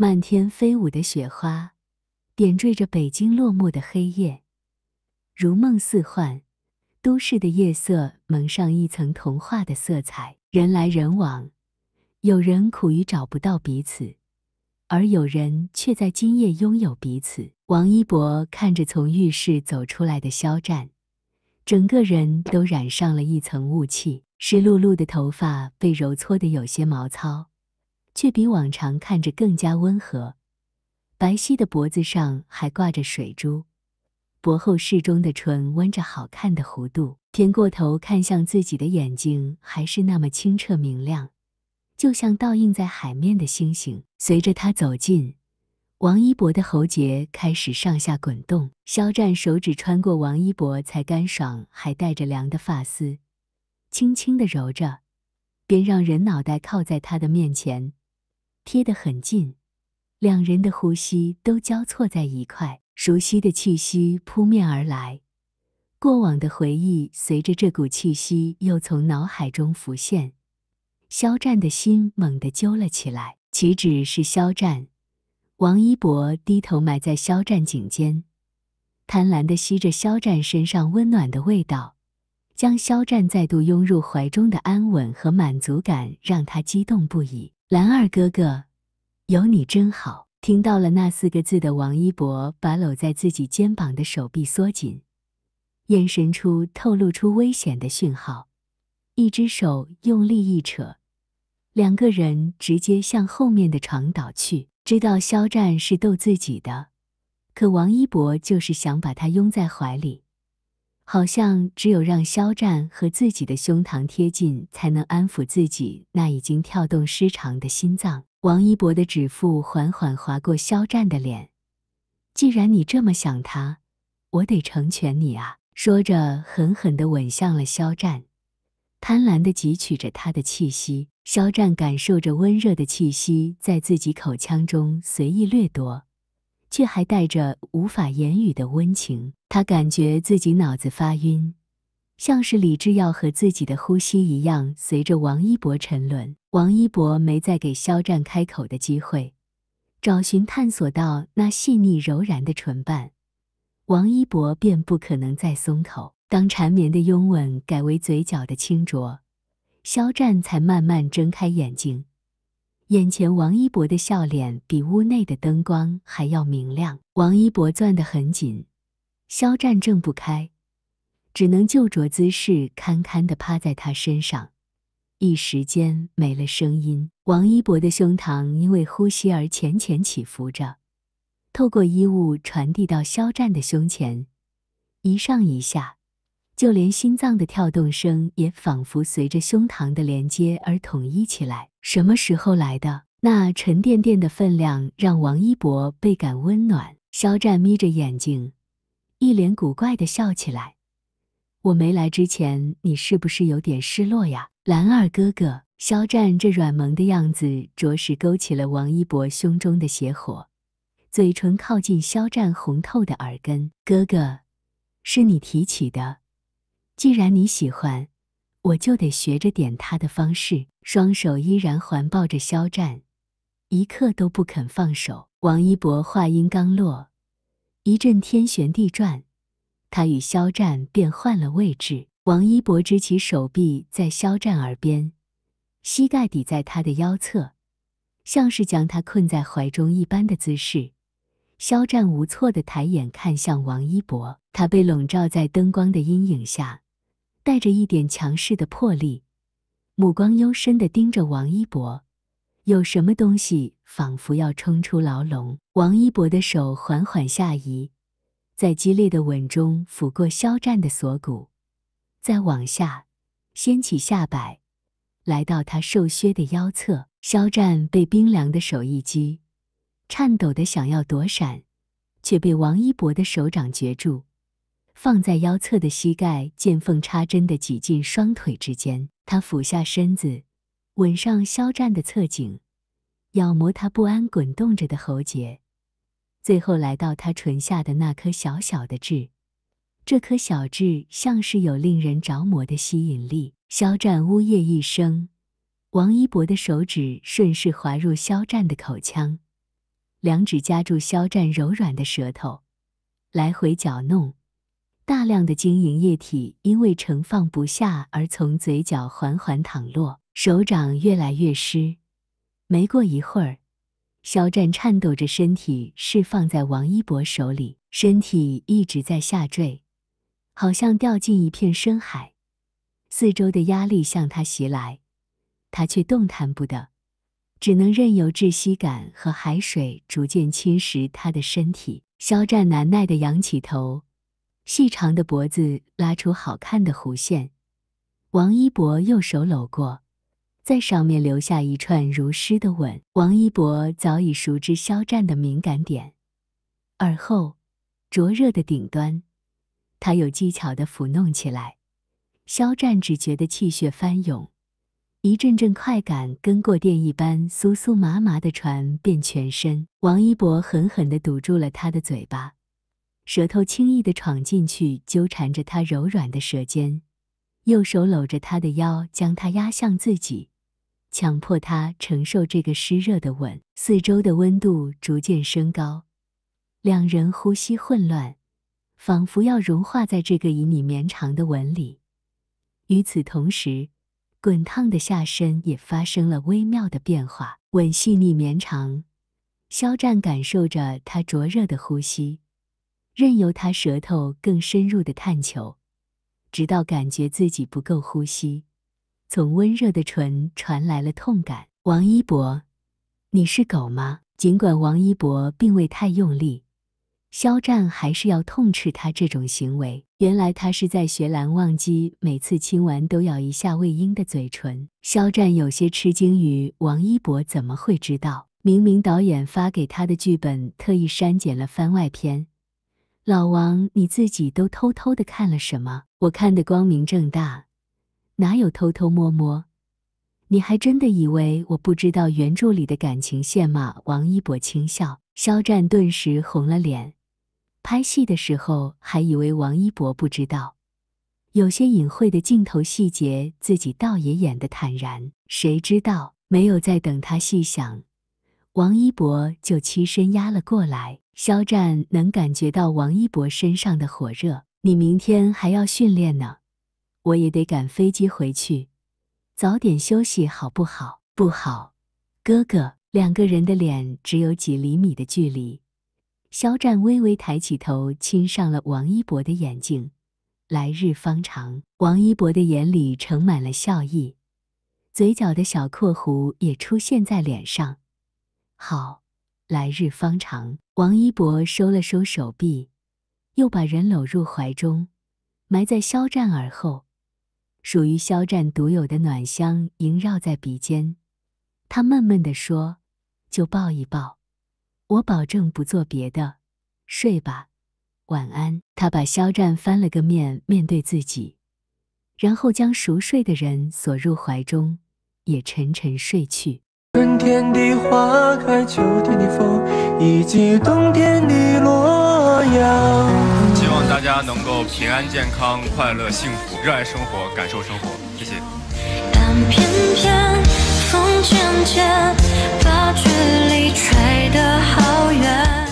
漫天飞舞的雪花，点缀着北京落幕的黑夜，如梦似幻。都市的夜色蒙上一层童话的色彩。人来人往，有人苦于找不到彼此，而有人却在今夜拥有彼此。王一博看着从浴室走出来的肖战，整个人都染上了一层雾气，湿漉漉的头发被揉搓得有些毛糙。却比往常看着更加温和，白皙的脖子上还挂着水珠，薄厚适中的唇弯着好看的弧度，偏过头看向自己的眼睛还是那么清澈明亮，就像倒映在海面的星星。随着他走近，王一博的喉结开始上下滚动，肖战手指穿过王一博才干爽还带着凉的发丝，轻轻地揉着，便让人脑袋靠在他的面前。贴得很近，两人的呼吸都交错在一块，熟悉的气息扑面而来，过往的回忆随着这股气息又从脑海中浮现。肖战的心猛地揪了起来，岂止是肖战，王一博低头埋在肖战颈间，贪婪地吸着肖战身上温暖的味道，将肖战再度拥入怀中的安稳和满足感让他激动不已。蓝二哥哥，有你真好。听到了那四个字的王一博，把搂在自己肩膀的手臂缩紧，眼神处透露出危险的讯号，一只手用力一扯，两个人直接向后面的床倒去。知道肖战是逗自己的，可王一博就是想把他拥在怀里。好像只有让肖战和自己的胸膛贴近，才能安抚自己那已经跳动失常的心脏。王一博的指腹缓缓划过肖战的脸，既然你这么想他，我得成全你啊！说着，狠狠地吻向了肖战，贪婪地汲取着他的气息。肖战感受着温热的气息在自己口腔中随意掠夺。却还带着无法言语的温情，他感觉自己脑子发晕，像是理智要和自己的呼吸一样随着王一博沉沦。王一博没再给肖战开口的机会，找寻探索到那细腻柔然的唇瓣，王一博便不可能再松口。当缠绵的拥吻改为嘴角的轻啄，肖战才慢慢睁开眼睛。眼前王一博的笑脸比屋内的灯光还要明亮。王一博攥得很紧，肖战挣不开，只能就着姿势堪堪地趴在他身上，一时间没了声音。王一博的胸膛因为呼吸而浅浅起伏着，透过衣物传递到肖战的胸前，一上一下。就连心脏的跳动声也仿佛随着胸膛的连接而统一起来。什么时候来的？那沉甸甸的分量让王一博倍感温暖。肖战眯着眼睛，一脸古怪的笑起来：“我没来之前，你是不是有点失落呀，蓝二哥哥？”肖战这软萌的样子，着实勾起了王一博胸中的邪火，嘴唇靠近肖战红透的耳根：“哥哥，是你提起的。”既然你喜欢，我就得学着点他的方式。双手依然环抱着肖战，一刻都不肯放手。王一博话音刚落，一阵天旋地转，他与肖战便换了位置。王一博支起手臂在肖战耳边，膝盖抵在他的腰侧，像是将他困在怀中一般的姿势。肖战无措地抬眼看向王一博，他被笼罩在灯光的阴影下。带着一点强势的魄力，目光幽深地盯着王一博，有什么东西仿佛要冲出牢笼。王一博的手缓缓下移，在激烈的吻中抚过肖战的锁骨，再往下掀起下摆，来到他瘦削的腰侧。肖战被冰凉的手一击，颤抖的想要躲闪，却被王一博的手掌攫住。放在腰侧的膝盖，见缝插针的挤进双腿之间。他俯下身子，吻上肖战的侧颈，咬磨他不安滚动着的喉结，最后来到他唇下的那颗小小的痣。这颗小痣像是有令人着魔的吸引力。肖战呜咽一声，王一博的手指顺势滑入肖战的口腔，两指夹住肖战柔软的舌头，来回搅弄。大量的晶莹液体因为盛放不下而从嘴角缓缓淌落，手掌越来越湿。没过一会儿，肖战颤抖着身体，释放在王一博手里，身体一直在下坠，好像掉进一片深海，四周的压力向他袭来，他却动弹不得，只能任由窒息感和海水逐渐侵蚀他的身体。肖战难耐地仰起头。细长的脖子拉出好看的弧线，王一博右手搂过，在上面留下一串如诗的吻。王一博早已熟知肖战的敏感点，而后灼热的顶端，他有技巧的抚弄起来。肖战只觉得气血翻涌，一阵阵快感跟过电一般酥酥麻麻的传遍全身。王一博狠狠地堵住了他的嘴巴。舌头轻易地闯进去，纠缠着他柔软的舌尖，右手搂着他的腰，将他压向自己，强迫他承受这个湿热的吻。四周的温度逐渐升高，两人呼吸混乱，仿佛要融化在这个旖旎绵长的吻里。与此同时，滚烫的下身也发生了微妙的变化。吻细腻绵长，肖战感受着他灼热的呼吸。任由他舌头更深入的探求，直到感觉自己不够呼吸，从温热的唇传来了痛感。王一博，你是狗吗？尽管王一博并未太用力，肖战还是要痛斥他这种行为。原来他是在学蓝忘机，每次亲完都咬一下魏婴的嘴唇。肖战有些吃惊于王一博怎么会知道，明明导演发给他的剧本特意删减了番外篇。老王，你自己都偷偷的看了什么？我看的光明正大，哪有偷偷摸摸？你还真的以为我不知道原著里的感情线吗？王一博轻笑，肖战顿时红了脸。拍戏的时候还以为王一博不知道，有些隐晦的镜头细节，自己倒也演的坦然。谁知道没有在等他细想。王一博就屈身压了过来，肖战能感觉到王一博身上的火热。你明天还要训练呢，我也得赶飞机回去，早点休息好不好？不好，哥哥。两个人的脸只有几厘米的距离，肖战微微抬起头亲上了王一博的眼睛。来日方长。王一博的眼里盛满了笑意，嘴角的小括弧也出现在脸上。好，来日方长。王一博收了收手臂，又把人搂入怀中，埋在肖战耳后，属于肖战独有的暖香萦绕在鼻尖。他闷闷的说：“就抱一抱，我保证不做别的。睡吧，晚安。”他把肖战翻了个面，面对自己，然后将熟睡的人锁入怀中，也沉沉睡去。春天的花开，秋天的风，以及冬天的洛阳。希望大家能够平安健康、快乐幸福，热爱生活，感受生活。谢谢。但偏偏风渐渐把距离吹得好远。